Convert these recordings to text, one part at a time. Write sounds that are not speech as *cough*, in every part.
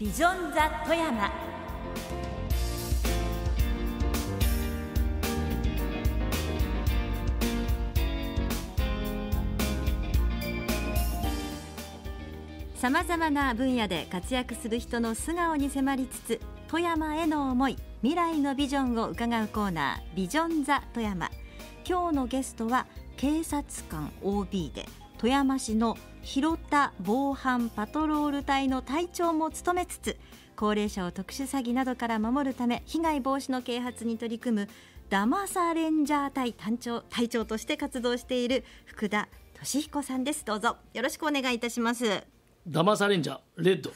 ビジョンザ富山さまざまな分野で活躍する人の素顔に迫りつつ富山への思い未来のビジョンを伺うコーナー「ビジョン・ザ・富山」今日のゲストは警察官 OB で富山市の広田防犯パトロール隊の隊長も務めつつ高齢者を特殊詐欺などから守るため被害防止の啓発に取り組むダマサレンジャー隊隊長隊長として活動している福田俊彦さんですどうぞよろしくお願いいたしますダマサレンジャーレッド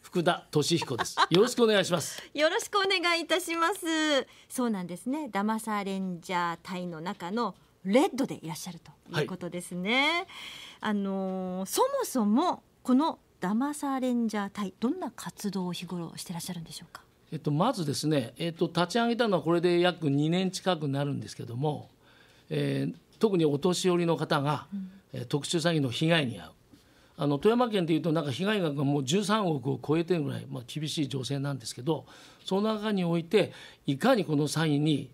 福田俊彦です *laughs* よろしくお願いしますよろしくお願いいたしますそうなんですねダマサレンジャー隊の中のレッドでいらっしゃるということですね。はい、あのそもそもこのダマサレンジャー隊どんな活動を日頃してらっしゃるんでしょうか。えっと、まずですね、えっと、立ち上げたのはこれで約2年近くなるんですけども、えー、特にお年寄りの方が、うん、特殊詐欺の被害に遭うあの富山県でいうとなんか被害額がもう13億を超えてるぐらい、まあ、厳しい情勢なんですけどその中においていかにこの詐欺に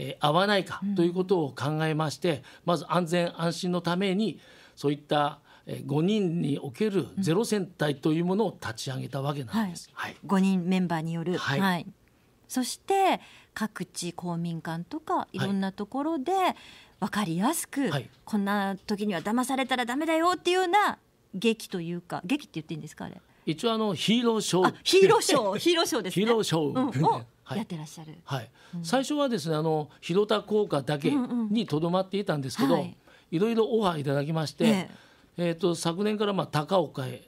えー、合わないかということを考えまして、うん、まず安全安心のためにそういった5人におけるゼロ戦隊というものを立ち上げたわけなんです。はいはい、人メンバーによる、はい、はい、そして各地公民館とかいろんなところで分かりやすく、はい、こんな時には騙されたらダメだよっていうような劇というか劇って言っていいんですかあれ一応あのヒーローショーヒーローショーヒーローショーです、ね、*laughs* ヒーローショー、うん、やってらっしゃる、はい、うん、最初はですねあの広田効果だけにとどまっていたんですけど、うんうんはい、いろいろオファーいただきまして、えーと昨年からまあ高岡へ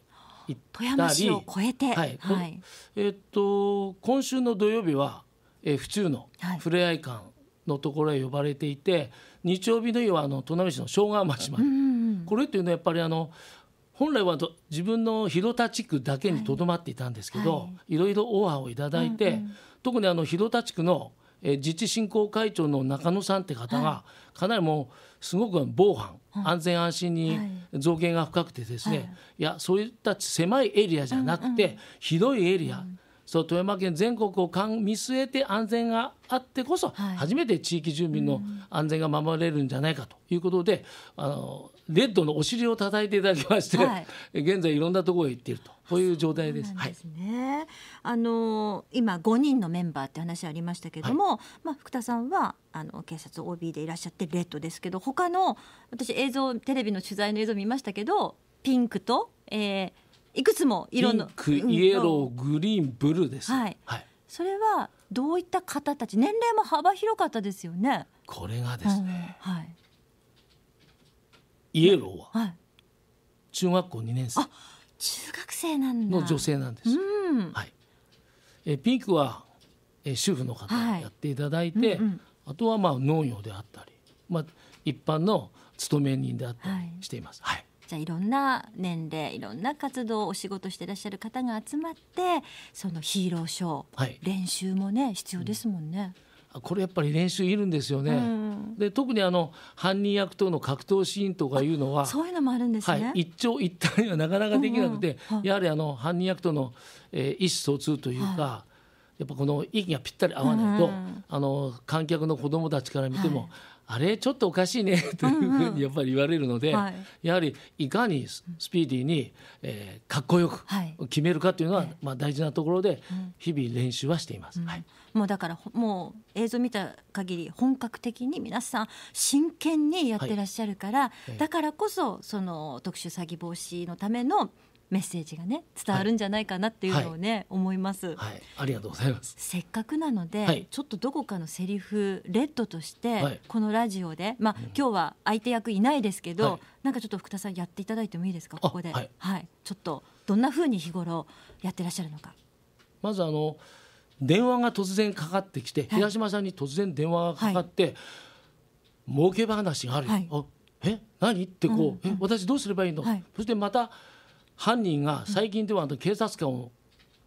行ったり富山市をえて、はい、はい、えーと、今週の土曜日は、えー、府中のふれあい館のところへ呼ばれていて、はい、日曜日の夜はあの砺波市の庄川町まで、うんうん、これっていうのはやっぱりあの本来は自分の広田地区だけにとどまっていたんですけど、はい、ろいろオファーをいただいて。う特にあの広田地区の自治振興会長の中野さんって方が、かなりもうすごく防犯、安全安心に造形が深くてですね、い、やそういった狭いエリアじゃなくて、広いエリア、そう富山県全国を見据えて安全があってこそ、初めて地域住民の安全が守れるんじゃないかということであのレッドのお尻を叩いていただきまして、はい、現在いろんなところへ行っているとこういう状態です。ですね。はい、あの今5人のメンバーって話ありましたけども、はい、まあ福田さんはあの警察 OB でいらっしゃってレッドですけど、他の私映像テレビの取材の映像見ましたけど、ピンクと、えー、いくつも色のピンク、イエロー、グリーン、ブルーです。はい。はい、それはどういった方たち年齢も幅広かったですよね。これがですね。うん、はい。イエローは中学校2年生中学生なんの女性なんです。はい、えピンクは、え主婦の方やっていただいて、はいうんうん、あとはまあ農業であったり、まあ、一般の勤め人であったりしています。はい、はいじゃいろんな年齢いろんな活動お仕事していらっしゃる方が集まってそのヒーローショー、はい、練習もね必要ですもんね、うん、これやっぱり練習いるんですよね、うん、で特にあの犯人役との格闘シーンとかいうのはそういうのもあるんですね、はい、一長一短にはなかなかできなくて、うんうん、やはりあの犯人役との、えー、意思疎通というか、はい、やっぱこの息がぴったり合わないと、うん、あの観客の子どもたちから見ても、はい、あれちょっとおかしいね *laughs* というふうにやっぱり言われるので、うんうん、やはりいかにスピーディーに、えー、かっこよく決めるかというのは、まあ、大事なところで日々練習はしています。はい、もうだからもう映像見た限り本格的に皆さん真剣にやってらっしゃるから、はい、だからこそその特殊詐欺防止のためのメッセージがね伝わるんじゃないかなっていうのをね、はいはい、思います、はい、ありがとうございますせっかくなので、ちょっとどこかのセリフレッドとして、このラジオでまあ、うん、今日は相手役いないですけど、なんかちょっと福田さんやっていただいてもいいですかここではい、ちょっとどんな風に日頃やってらっしゃるのかまずあの電話が突然かかってきて、平島さんに突然電話がかかって、はい、儲け話がある、はい、あえ何ってこう、うんうん、え私どうすればいいの、はい、そしてまた犯人が最近ではあの警察官を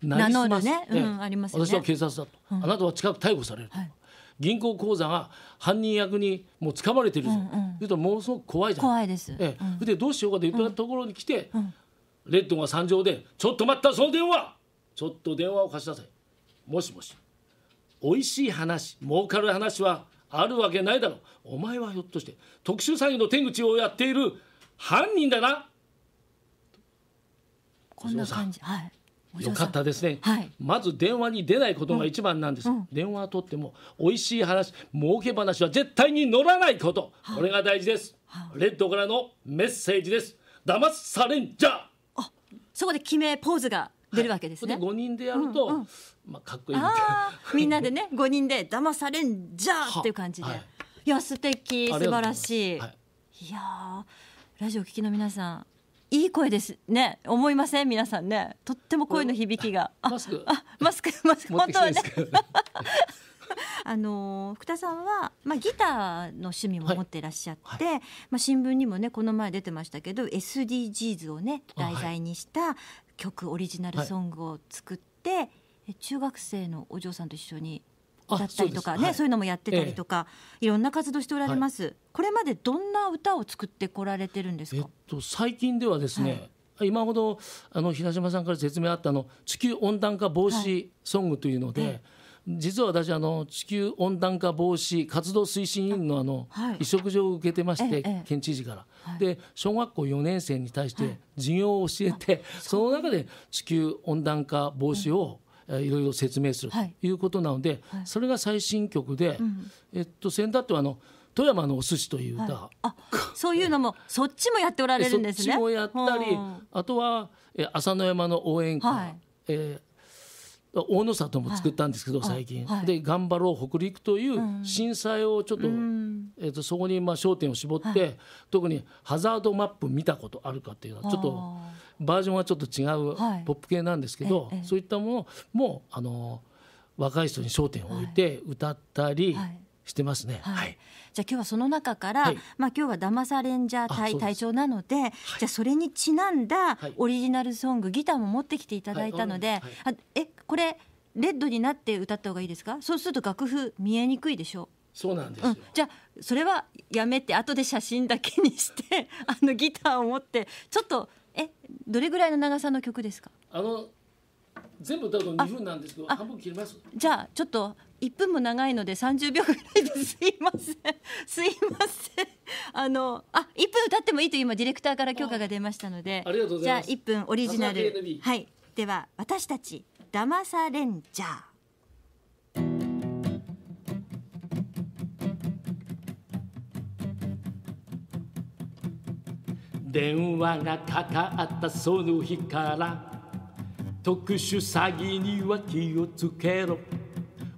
名乗るね、うん、ありますね私は警察だと、うん、あなたは近く逮捕されると、はい、銀行口座が犯人役にもう掴まれてるぞ、うんうん、言うとものすごく怖いじゃん怖いです、うん、それでどうしようかといったところに来て、レッドが惨状で「ちょっと待ったその電話ちょっと電話を貸しなさい」もしもし美味しい話儲かる話はあるわけないだろう。お前はひょっとして特殊詐欺の手口をやっている犯人だなこんな感じはいよかったですね、はい、まず電話に出ないことが一番なんです、うんうん、電話を取っても美味しい話儲け話は絶対に乗らないこと、はあ、これが大事です、はい、レッドからのメッセージです騙されんじゃあそこで決めポーズが出るわけですね。はい、人でやると、うんうん、まあ、かっこいいみたいな。みんなでね5人で騙されんじゃーっていう感じで。はい、いや素敵素晴らしい。いはい、いやラジオ聴きの皆さんいい声ですね。思いません皆さんね。とっても声の響きが。マスク。あ、マスク、マスク。本当はね。あの福田さんは、まあ、ギターの趣味も持ってらっしゃって、はいはい、まあ、新聞にもねこの前出てましたけど SDGs をね題材にした曲、オリジナルソングを作って、中学生のお嬢さんと一緒にだったりとかね、はい、そういうのもやってたりとか、ええ、いろんな活動しておられます、はい、これまでどんな歌を作ってこられてるんですか、えっと、最近ではですね、はい、今ほどあの平島さんから説明あったの地球温暖化防止ソングというので、実は私あの地球温暖化防止活動推進委員のあの、はい、委嘱状を受けてまして、県知事から、で小学校4年生に対して授業を教えて、*laughs* その中で地球温暖化防止を、いろいろ説明するということなので、それが最新曲で、えっと先だってはあの富山のお寿司という歌、はい、そういうのも *laughs* そっちもやっておられるんですね。そっちもやったり、あとはえ浅野山の応援歌、はい、えー大野里も作ったんですけど、最近、で「頑張ろう北陸」という震災をちょっと,、えー、とそこにまあ焦点を絞って、特にハザードマップ見たことあるかっていうのはちょっとバージョンはちょっと違うポップ系なんですけど、そういったものもあの若い人に焦点を置いて歌ったり、してますね。はい。じゃあ今日はその中から、はい、まあ今日はダマサレンジャー対対象なので、はい、じゃあそれにちなんだオリジナルソング、はい、ギターも持ってきていただいたので、あえこれレッドになって歌った方がいいですか？そうすると楽譜見えにくいでしょう。そうなんですよ、うん、じゃあそれはやめて後で写真だけにして *laughs* あのギターを持ってちょっとえどれぐらいの長さの曲ですか？あの全部歌うと2分なんですけど半分切りますじゃあちょっと一分も長いので三十秒ぐらいですいませんすいませんあのあ一分経ってもいいという今ディレクターから許可が出ましたのでじゃあ1分オリジナルはいでは私たち騙さレンジャー電話がかかったその日から特殊詐欺には気をつけろ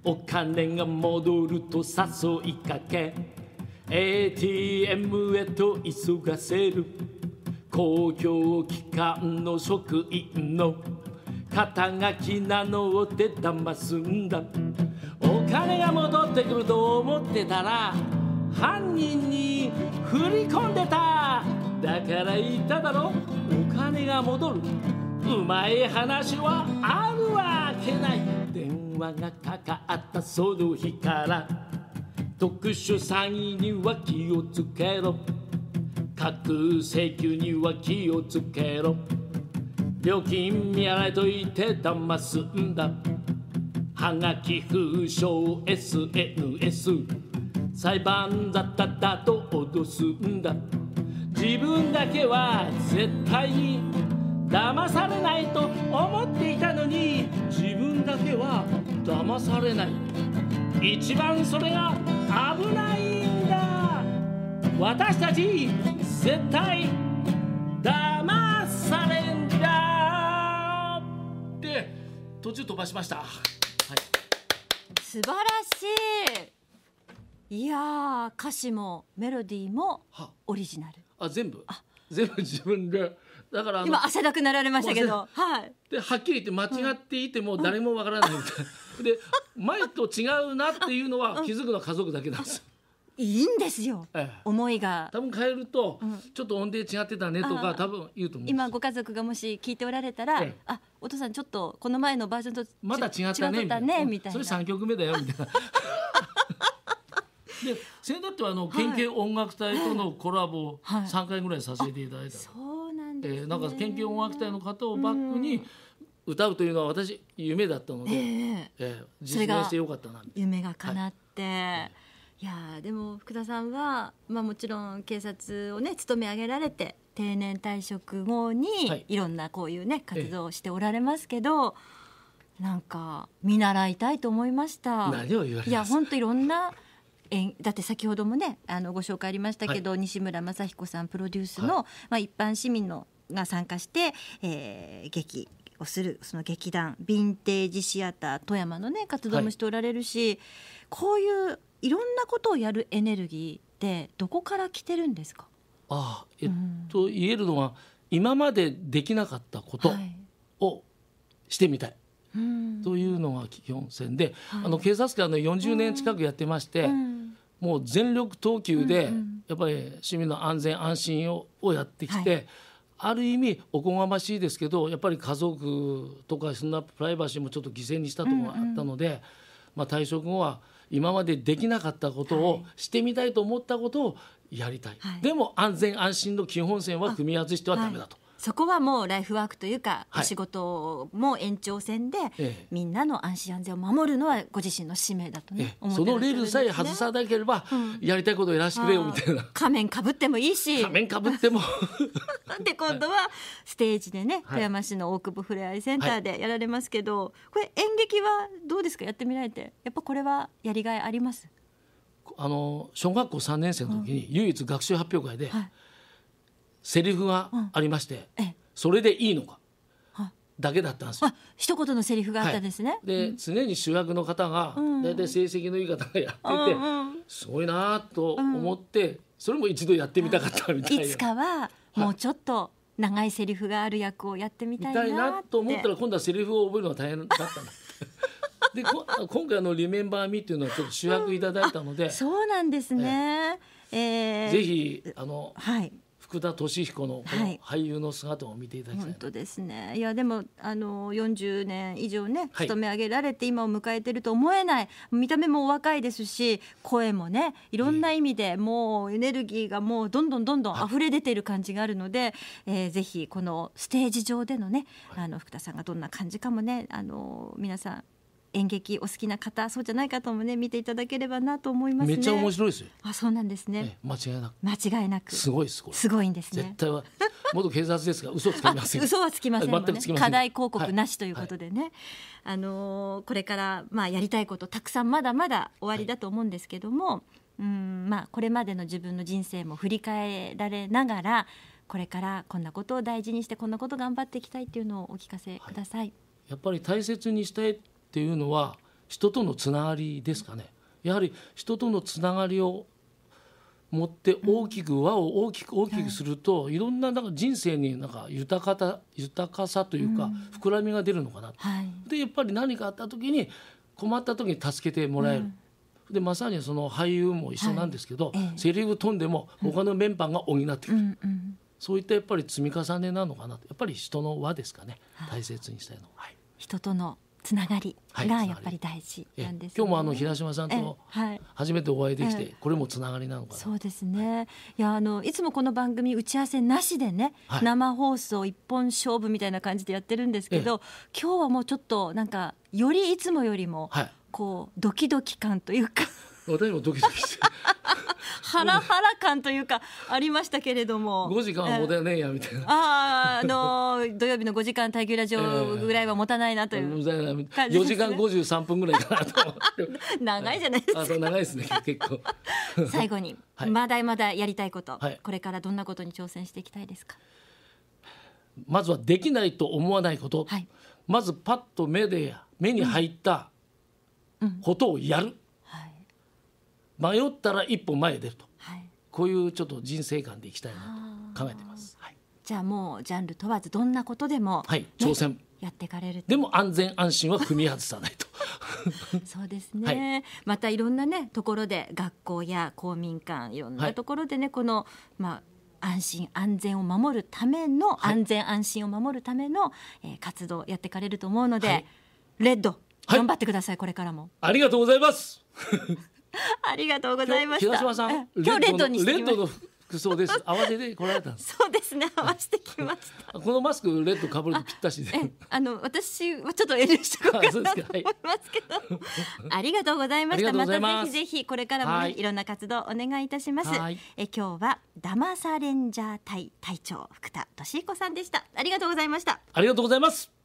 お金が戻ると誘いかけ ATM へと急がせる公共機関の職員の肩書きなのを手騙すんだお金が戻ってくると思ってたら犯人に振り込んでただから言っただろお金が戻るうまい話はあるわけない話がかかったその日から特殊詐欺には気をつけろ架空請求には気をつけろ料金見られといて騙すんだはがき封書 SNS 裁判だっただと脅すんだ自分だけは絶対に騙されないと思っていたのに自分だけは騙されない一番それが危ないんだ私たち絶対騙されんだで途中飛ばしました、はい、素晴らしいいや歌詞もメロディーもオリジナルあ全部全部自分でだから今汗だくなられましたけど、はい、ではっきり言って間違っていても誰もわからないみたいな、で前と違うなっていうのは気づくのは家族だけなんですよ。いいんですよ、ええ、思いが多分変えると、うん、ちょっと音程違ってたねとか多分言うと思う今ご家族がもし聞いておられたら、ええ、あお父さんちょっとこの前のバージョンとまだ違ったねみたいな、ね、それ3曲目だよみたいな。*laughs* で先だってはあの県警音楽隊とのコラボを3回ぐらいさせていただいた、はいはい、そうなんです、ね、えー、なんか県警音楽隊の方をバックに、うん歌うというのは私夢だったので、えー、えー、実現してよかったな夢が叶って、はい、いやでも福田さんは、まあ、もちろん警察をね勤め上げられて定年退職後に、い、ろんなこういうね活動をしておられますけど、えー、なんか見習いたいと思いました何を言われいや本当いろんなえだって先ほどもねあのご紹介ありましたけど、はい、西村雅彦さんプロデュースの、はい、まあ、一般市民のが参加して、えー、劇をするその劇団ヴィンテージシアター富山のね活動もしておられるし、はい、こういういろんなことをやるエネルギーってどこから来てるんですかああえっと、うん、言えるのは今までできなかったことをしてみたい、はいというのが基本線で、はい、あの警察官の40年近くやってまして、うん、もう全力投球でやっぱり市民の安全安心ををやってきて、はい、ある意味おこがましいですけどやっぱり家族とかそんなプライバシーもちょっと犠牲にしたところがあったので、うんうん、まあ、退職後は今までできなかったことを、してみたいと思ったことをやりたい、はい、でも安全安心の基本線は組み外してはダメだと。そこはもうライフワークというか、はい、仕事も延長線で、ええ、みんなの安心安全を守るのはご自身の使命だとね、え、そのリールさえ外さなければ、うん、やりたいことをやらせてくれよみたいな仮面かぶってもいいし仮面かぶってもで今度はステージでね、はい、富山市の大久保ふれあいセンターでやられますけど、はい、これ演劇はどうですかやってみられてやっぱこれはやりがいありますあの小学校3年生の時に唯一学習発表会で、はいセリフがありまして、うん、それでいいのかだけだったんですよ。一言のセリフがあったんですね。はい、で、常に主役の方が大体成績のいい方がやってて、すごいなと思って、それも一度やってみたかったみたいな。いつかはもうちょっと長いセリフがある役をやってみたいな、はい、なと思ったら今度はセリフを覚えるのが大変だったん *laughs* ででこ今回の「リメンバー・ミー」っていうのはちょっと主役いただいたので、うん、そうなんですね、えー、えー、ぜひあの、はい、福田俊彦の俳優の姿を見ていただきたい、はい、本当ですねいやでもあの40年以上ね勤め上げられて今を迎えてると思えない、はい、見た目もお若いですし声もねいろんな意味でもうエネルギーがもうどんどんどんどん溢れ出てる感じがあるので、はい、えー、ぜひこのステージ上でのね、あの福田さんがどんな感じかもねあの皆さん演劇お好きな方そうじゃない方もね見ていただければなと思います、ね、めっちゃ面白いですよあそうなんですね間違いなく間違いなくすごいですすごいんですね絶対は元警察ですが嘘つきません嘘はつきません、ね、課題広告なしということでね、はいはい、あのー、これからまあやりたいことたくさんまだまだ終わりだと思うんですけども、はい、うんまあこれまでの自分の人生も振り返られながらこれからこんなことを大事にしてこんなこと頑張っていきたいっていうのをお聞かせください、やっぱり大切にしたいっていうのは人とのつながりですかねやはり人とのつながりを持って大きく輪を大きく大きくするといろんななんか人生になんか豊かた豊かさというか膨らみが出るのかな、でやっぱり何かあった時に困った時に助けてもらえる。でまさにその俳優も一緒なんですけど、セ・リフ飛んでも他のメンバーが補ってくる、そういったやっぱり積み重ねなのかなやっぱり人の輪ですかね大切にしたいのは、はい、人とのつながりがやっぱり大事なんです、ね、今日もあの平島さんと初めてお会いできて、これもつながりなのかな。そうですね。いやあのいつもこの番組打ち合わせなしでね、生放送一本勝負みたいな感じでやってるんですけど、今日はもうちょっとなんかよりいつもよりもこうドキドキ感というか。私もドキドキして *laughs* ハラハラ感というかありましたけれども5時間はもてねえやみたいな、あああのー、土曜日の5時間耐久ラジオぐらいは持たないなという、えー、ね、4時間53分ぐらいかなと長いじゃないですか長いですね結構最後に、*laughs* はい、まだまだやりたいこと、はい、これからどんなことに挑戦していきたいですかまずはできないと思わないこと、はい、まずパッと目で目に入ったことをやる、うんうん迷ったら一歩前へ出ると、はい、こういうちょっと人生観でいきたいなと考えてます。はじゃあもうジャンル問わずどんなことでも、はい、挑戦やっていかれるでも安全安心は踏み外さないと *laughs* そうですね、はい、またいろんなねところで学校や公民館いろんなところでね、はい、このまあ安心安全を守るための、はい、安全安心を守るための、えー、活動やっていかれると思うので、レッド頑張ってください、これからもありがとうございます *laughs* *laughs* ありがとうございました。島さん、今日レッドにレッドの服装です。合わせで来られたんです。*laughs* そうですね、合わせてきました。このマスクレッド被るとぴったしで。あの私はちょっと遠慮してこかなと思いますけど、*laughs* ありがとうございました。またぜひぜひこれからもいろんな活動お願いいたします。え今日はダマサレンジャー隊隊長福田敏彦さんでした。ありがとうございました。ありがとうございます。